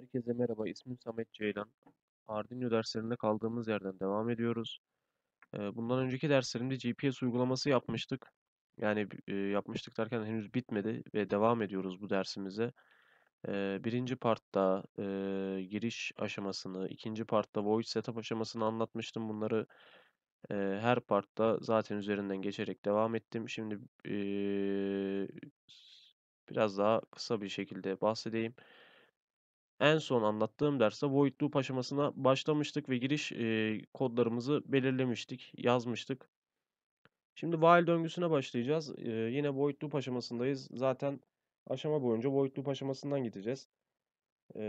Herkese merhaba, ismim Samet Ceylan. Arduino derslerinde kaldığımız yerden devam ediyoruz. Ee, bundan önceki derslerimde GPS uygulaması yapmıştık. Yani e, yapmıştık derken henüz bitmedi ve devam ediyoruz bu dersimize. Ee, birinci partta e, giriş aşamasını, ikinci partta voice setup aşamasını anlatmıştım. Bunları ee, her partta zaten üzerinden geçerek devam ettim. Şimdi e, biraz daha kısa bir şekilde bahsedeyim. En son anlattığım derste void loop aşamasına başlamıştık ve giriş e, kodlarımızı belirlemiştik, yazmıştık. Şimdi while döngüsüne başlayacağız. E, yine void loop aşamasındayız. Zaten aşama boyunca void loop aşamasından gideceğiz. E,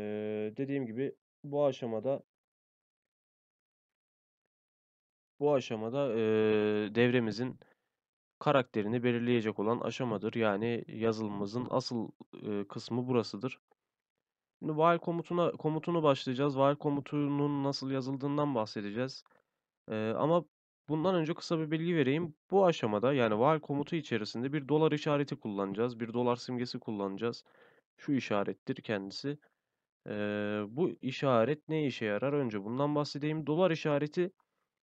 dediğim gibi bu aşamada bu aşamada e, devremizin karakterini belirleyecek olan aşamadır. Yani yazılımımızın asıl e, kısmı burasıdır. Şimdi while komutuna komutunu başlayacağız. While komutunun nasıl yazıldığından bahsedeceğiz. Ee, ama bundan önce kısa bir bilgi vereyim. Bu aşamada yani while komutu içerisinde bir dolar işareti kullanacağız. Bir dolar simgesi kullanacağız. Şu işarettir kendisi. Ee, bu işaret ne işe yarar? Önce bundan bahsedeyim. Dolar işareti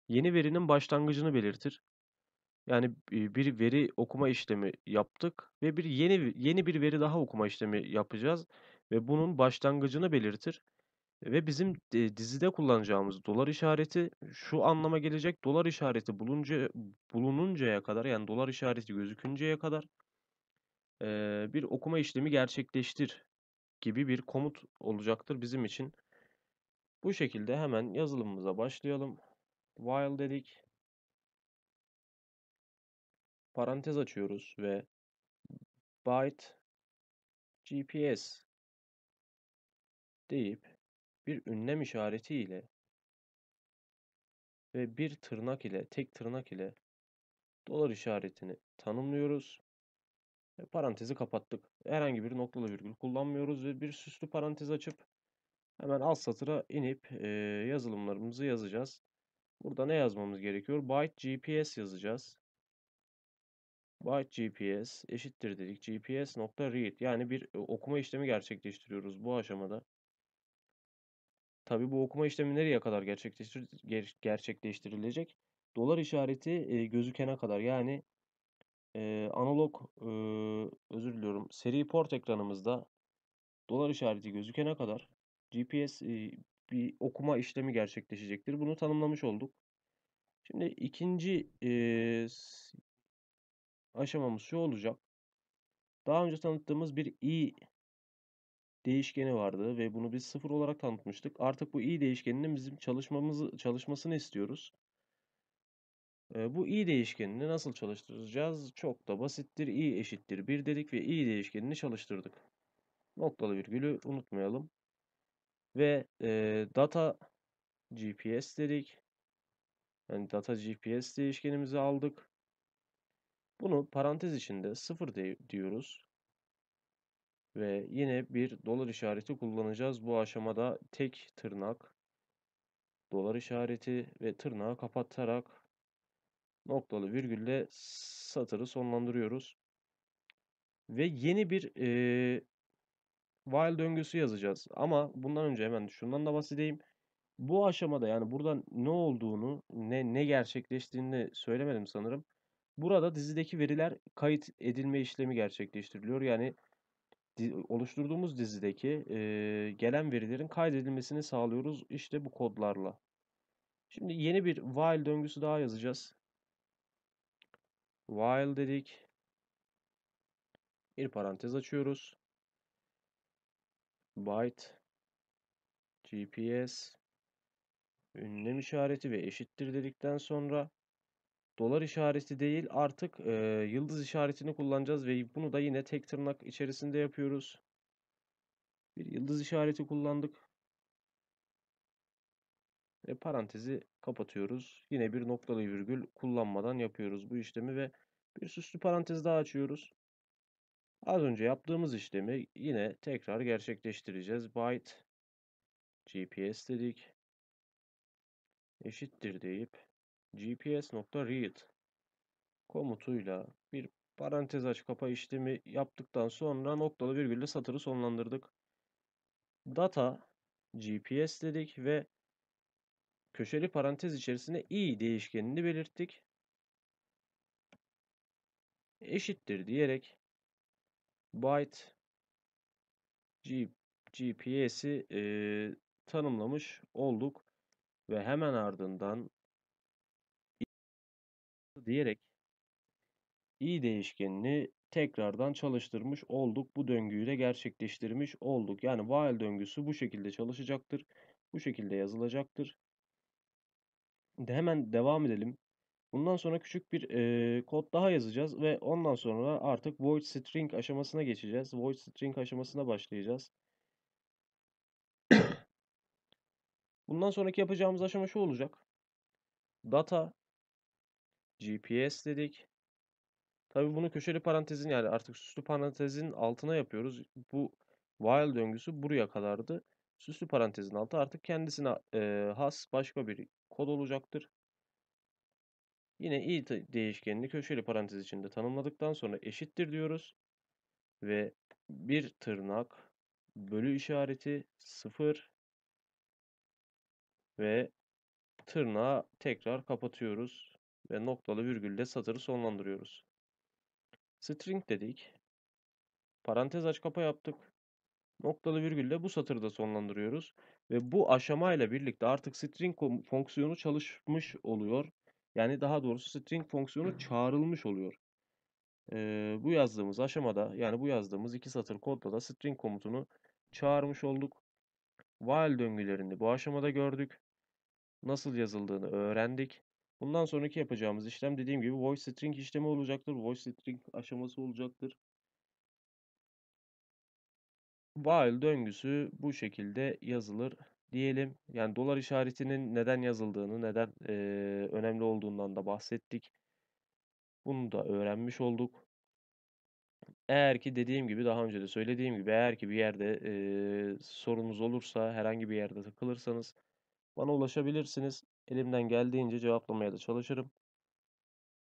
yeni verinin başlangıcını belirtir. Yani bir veri okuma işlemi yaptık ve bir yeni yeni bir veri daha okuma işlemi yapacağız ve bunun başlangıcını belirtir. Ve bizim e, dizide kullanacağımız dolar işareti şu anlama gelecek. Dolar işareti bulunca, bulununcaya kadar yani dolar işareti gözükünceye kadar e, bir okuma işlemi gerçekleştir gibi bir komut olacaktır bizim için. Bu şekilde hemen yazılımımıza başlayalım. While dedik. Parantez açıyoruz ve byte GPS deyip bir ünlem işareti ile ve bir tırnak ile tek tırnak ile dolar işaretini tanımlıyoruz. Ve parantezi kapattık. Herhangi bir noktalı virgül kullanmıyoruz ve bir süslü parantez açıp hemen alt satıra inip e, yazılımlarımızı yazacağız. Burada ne yazmamız gerekiyor? Byte GPS yazacağız. Byte GPS eşittir dedik. GPS nokta read yani bir e, okuma işlemi gerçekleştiriyoruz bu aşamada. Tabii bu okuma işlemi nereye kadar gerçekleştir ger- gerçekleştirilecek? Dolar işareti e, gözükene kadar yani e, analog e, özür diliyorum seri port ekranımızda dolar işareti gözükene kadar GPS e, bir okuma işlemi gerçekleşecektir. Bunu tanımlamış olduk. Şimdi ikinci e, aşamamız şu olacak. Daha önce tanıttığımız bir i değişkeni vardı ve bunu biz sıfır olarak tanıtmıştık. Artık bu i değişkeninin bizim çalışmamızı çalışmasını istiyoruz. Bu i değişkenini nasıl çalıştıracağız? Çok da basittir. i eşittir 1 dedik ve i değişkenini çalıştırdık. Noktalı virgülü unutmayalım. Ve e, data GPS dedik. Yani data GPS değişkenimizi aldık. Bunu parantez içinde 0 diyoruz. Ve yine bir dolar işareti kullanacağız. Bu aşamada tek tırnak, dolar işareti ve tırnağı kapatarak noktalı virgülle satırı sonlandırıyoruz. Ve yeni bir e, while döngüsü yazacağız. Ama bundan önce hemen şundan da bahsedeyim. Bu aşamada yani burada ne olduğunu, ne, ne gerçekleştiğini söylemedim sanırım. Burada dizideki veriler kayıt edilme işlemi gerçekleştiriliyor. Yani oluşturduğumuz dizideki e, gelen verilerin kaydedilmesini sağlıyoruz işte bu kodlarla. Şimdi yeni bir while döngüsü daha yazacağız. While dedik. Bir parantez açıyoruz. Byte GPS ünlem işareti ve eşittir dedikten sonra dolar işareti değil artık e, yıldız işaretini kullanacağız ve bunu da yine tek tırnak içerisinde yapıyoruz. Bir yıldız işareti kullandık. Ve parantezi kapatıyoruz. Yine bir noktalı virgül kullanmadan yapıyoruz bu işlemi ve bir süslü parantez daha açıyoruz. Az önce yaptığımız işlemi yine tekrar gerçekleştireceğiz. Byte GPS dedik. Eşittir deyip gps.read komutuyla bir parantez aç kapa işlemi yaptıktan sonra noktalı virgülle satırı sonlandırdık. Data GPS dedik ve köşeli parantez içerisinde i değişkenini belirttik. Eşittir diyerek byte GPS'i e, tanımlamış olduk ve hemen ardından diyerek i değişkenini tekrardan çalıştırmış olduk. Bu döngüyü de gerçekleştirmiş olduk. Yani while döngüsü bu şekilde çalışacaktır. Bu şekilde yazılacaktır. De hemen devam edelim. Bundan sonra küçük bir e, kod daha yazacağız ve ondan sonra artık void string aşamasına geçeceğiz. Void string aşamasına başlayacağız. Bundan sonraki yapacağımız aşama şu olacak. Data GPS dedik. Tabi bunu köşeli parantezin yani artık süslü parantezin altına yapıyoruz. Bu while döngüsü buraya kadardı. Süslü parantezin altı artık kendisine e, has başka bir kod olacaktır. Yine i değişkenini köşeli parantez içinde tanımladıktan sonra eşittir diyoruz. Ve bir tırnak bölü işareti sıfır ve tırnağı tekrar kapatıyoruz ve noktalı virgülle satırı sonlandırıyoruz. String dedik. Parantez aç kapa yaptık. Noktalı virgülle bu satırda sonlandırıyoruz. Ve bu aşamayla birlikte artık string fonksiyonu çalışmış oluyor. Yani daha doğrusu string fonksiyonu çağrılmış oluyor. Ee, bu yazdığımız aşamada yani bu yazdığımız iki satır kodla da string komutunu çağırmış olduk. While döngülerini bu aşamada gördük. Nasıl yazıldığını öğrendik. Bundan sonraki yapacağımız işlem dediğim gibi voice string işlemi olacaktır. Voice string aşaması olacaktır. While döngüsü bu şekilde yazılır diyelim. Yani dolar işaretinin neden yazıldığını, neden e, önemli olduğundan da bahsettik. Bunu da öğrenmiş olduk. Eğer ki dediğim gibi daha önce de söylediğim gibi eğer ki bir yerde e, sorunuz olursa herhangi bir yerde takılırsanız bana ulaşabilirsiniz. Elimden geldiğince cevaplamaya da çalışırım.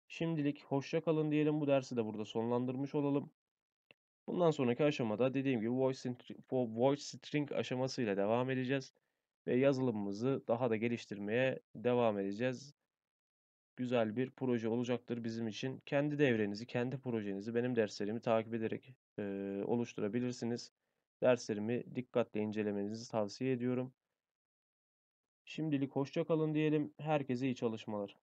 Şimdilik hoşça kalın diyelim. Bu dersi de burada sonlandırmış olalım. Bundan sonraki aşamada dediğim gibi voice string, voice string aşamasıyla devam edeceğiz ve yazılımımızı daha da geliştirmeye devam edeceğiz. Güzel bir proje olacaktır bizim için. Kendi devrenizi, kendi projenizi benim derslerimi takip ederek e, oluşturabilirsiniz. Derslerimi dikkatle incelemenizi tavsiye ediyorum. Şimdilik hoşça kalın diyelim. Herkese iyi çalışmalar.